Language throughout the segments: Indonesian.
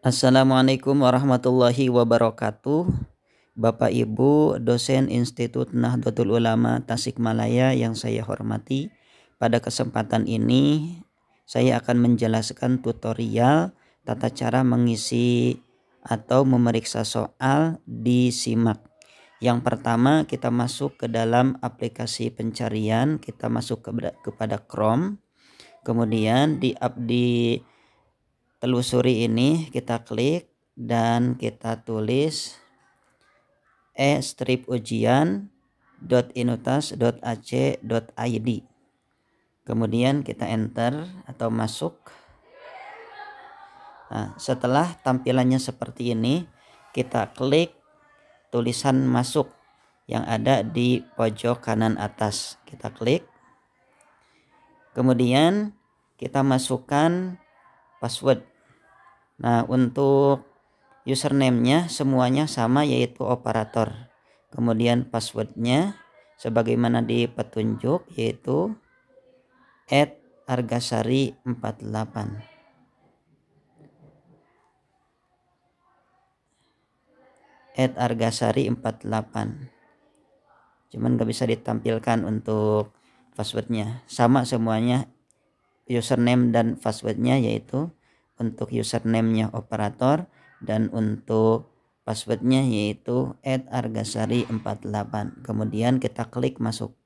Assalamualaikum warahmatullahi wabarakatuh. Bapak Ibu dosen Institut Nahdlatul Ulama Tasikmalaya yang saya hormati, pada kesempatan ini saya akan menjelaskan tutorial tata cara mengisi atau memeriksa soal di SIMAK. Yang pertama kita masuk ke dalam aplikasi pencarian, kita masuk ke, kepada Chrome. Kemudian di, update telusuri ini kita klik dan kita tulis e strip ujian .inutas.ac.id kemudian kita enter atau masuk nah, setelah tampilannya seperti ini kita klik tulisan masuk yang ada di pojok kanan atas kita klik kemudian kita masukkan password Nah, untuk username-nya semuanya sama yaitu operator. Kemudian passwordnya sebagaimana di petunjuk yaitu at argasari 48 at argasari 48 cuman gak bisa ditampilkan untuk passwordnya sama semuanya username dan passwordnya yaitu untuk username-nya operator dan untuk passwordnya yaitu @argasari48 kemudian kita klik masuk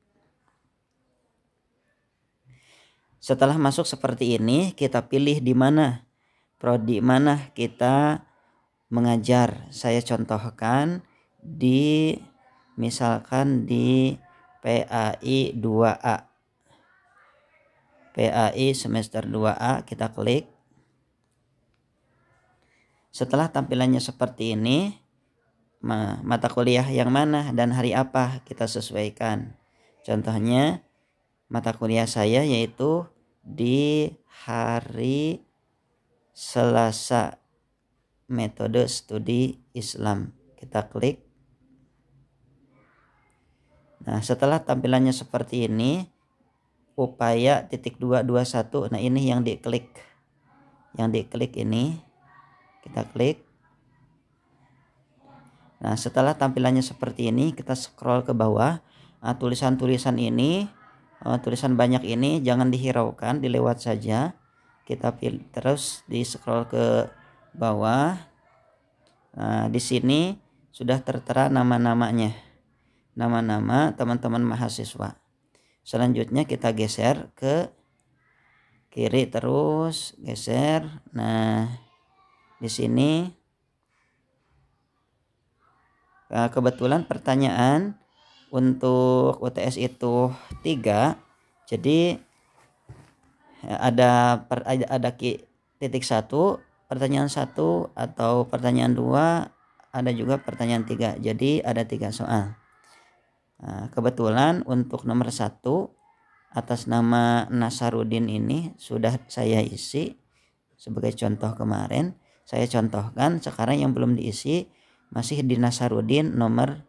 setelah masuk seperti ini kita pilih di mana prodi mana kita mengajar saya contohkan di misalkan di PAI 2A PAI semester 2A kita klik setelah tampilannya seperti ini, mata kuliah yang mana dan hari apa kita sesuaikan. Contohnya, mata kuliah saya yaitu di hari Selasa metode studi Islam. Kita klik. Nah, setelah tampilannya seperti ini, upaya titik 221. Nah, ini yang diklik. Yang diklik ini kita klik nah setelah tampilannya seperti ini kita scroll ke bawah ah, tulisan-tulisan nah, ini uh, tulisan banyak ini jangan dihiraukan dilewat saja kita pilih terus di scroll ke bawah nah di sini sudah tertera nama-namanya nama-nama teman-teman mahasiswa selanjutnya kita geser ke kiri terus geser nah di sini e, kebetulan pertanyaan untuk UTS itu tiga jadi e, ada per, ada, ada ki, titik satu pertanyaan satu atau pertanyaan dua ada juga pertanyaan tiga jadi ada tiga soal e, kebetulan untuk nomor satu atas nama Nasarudin ini sudah saya isi sebagai contoh kemarin saya contohkan sekarang yang belum diisi masih di Nasarudin nomor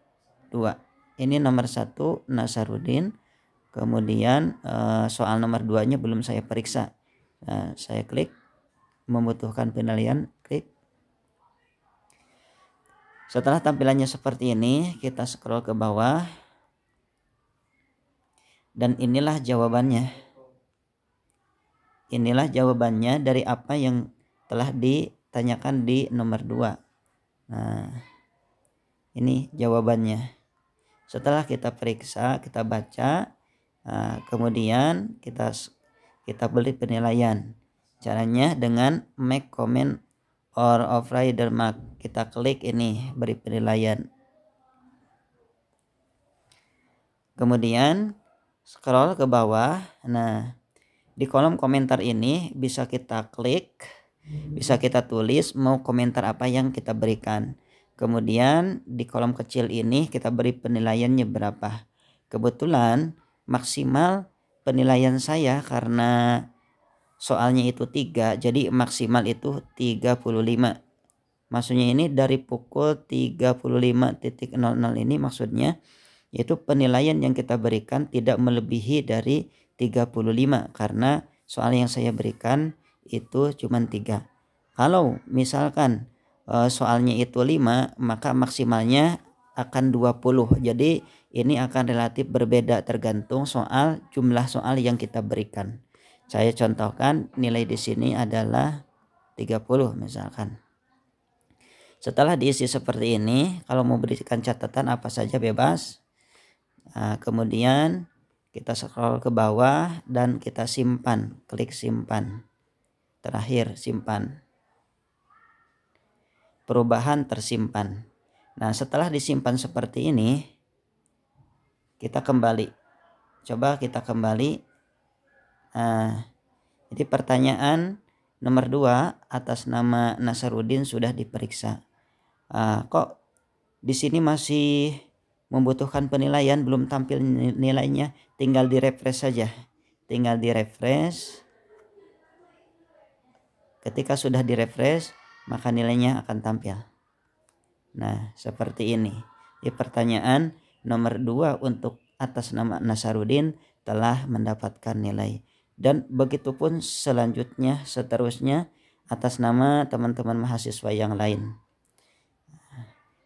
2 ini nomor satu Nasarudin kemudian eh, soal nomor 2 nya belum saya periksa nah, saya klik membutuhkan penilaian klik setelah tampilannya seperti ini kita scroll ke bawah dan inilah jawabannya inilah jawabannya dari apa yang telah di tanyakan di nomor 2 nah ini jawabannya setelah kita periksa kita baca ah, kemudian kita kita beli penilaian caranya dengan make comment or of rider mark kita klik ini beri penilaian kemudian scroll ke bawah nah di kolom komentar ini bisa kita klik bisa kita tulis mau komentar apa yang kita berikan. Kemudian di kolom kecil ini kita beri penilaiannya berapa. Kebetulan maksimal penilaian saya karena soalnya itu 3 jadi maksimal itu 35. Maksudnya ini dari pukul 35.00 ini maksudnya yaitu penilaian yang kita berikan tidak melebihi dari 35 karena soal yang saya berikan itu cuma tiga kalau misalkan eh, soalnya itu lima maka maksimalnya akan 20 jadi ini akan relatif berbeda tergantung soal jumlah soal yang kita berikan saya contohkan nilai di sini adalah 30 misalkan setelah diisi seperti ini kalau mau berikan catatan apa saja bebas nah, kemudian kita scroll ke bawah dan kita simpan klik simpan Terakhir, simpan. Perubahan tersimpan. Nah, setelah disimpan seperti ini, kita kembali. Coba kita kembali. Nah, jadi pertanyaan nomor dua atas nama Nasaruddin sudah diperiksa. Uh, kok di sini masih membutuhkan penilaian belum tampil nilainya tinggal di refresh saja tinggal di refresh Ketika sudah direfresh, maka nilainya akan tampil. Nah, seperti ini. Di pertanyaan nomor 2 untuk atas nama Nasaruddin telah mendapatkan nilai. Dan begitu pun selanjutnya seterusnya atas nama teman-teman mahasiswa yang lain.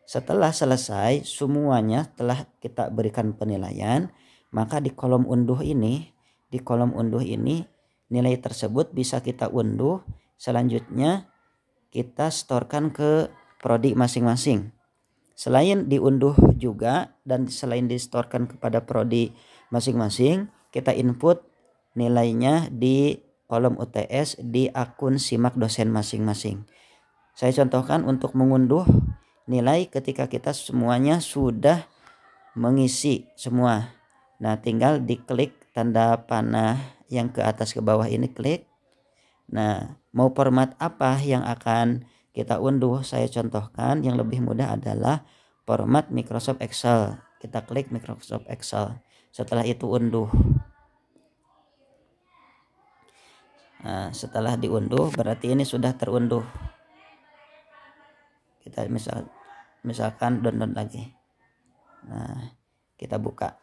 Setelah selesai semuanya telah kita berikan penilaian, maka di kolom unduh ini, di kolom unduh ini nilai tersebut bisa kita unduh Selanjutnya kita setorkan ke prodi masing-masing. Selain diunduh juga dan selain disetorkan kepada prodi masing-masing, kita input nilainya di kolom UTS di akun simak dosen masing-masing. Saya contohkan untuk mengunduh nilai ketika kita semuanya sudah mengisi semua. Nah, tinggal diklik tanda panah yang ke atas ke bawah ini klik. Nah, mau format apa yang akan kita unduh saya contohkan yang lebih mudah adalah format Microsoft Excel kita klik Microsoft Excel setelah itu unduh nah, setelah diunduh berarti ini sudah terunduh kita misal misalkan download lagi nah kita buka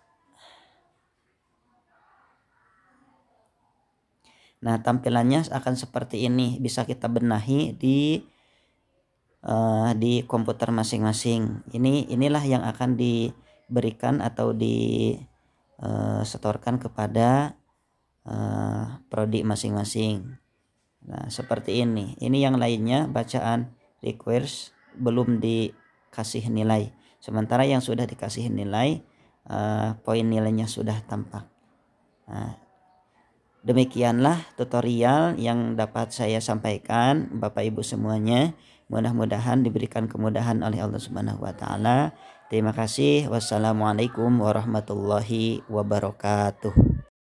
Nah, tampilannya akan seperti ini. Bisa kita benahi di uh, di komputer masing-masing. Ini inilah yang akan diberikan atau disetorkan eh, uh, kepada uh, prodi masing-masing. Nah, seperti ini. Ini yang lainnya bacaan request belum dikasih nilai. Sementara yang sudah dikasih nilai uh, poin nilainya sudah tampak. Demikianlah tutorial yang dapat saya sampaikan Bapak Ibu semuanya. Mudah-mudahan diberikan kemudahan oleh Allah Subhanahu wa taala. Terima kasih. Wassalamualaikum warahmatullahi wabarakatuh.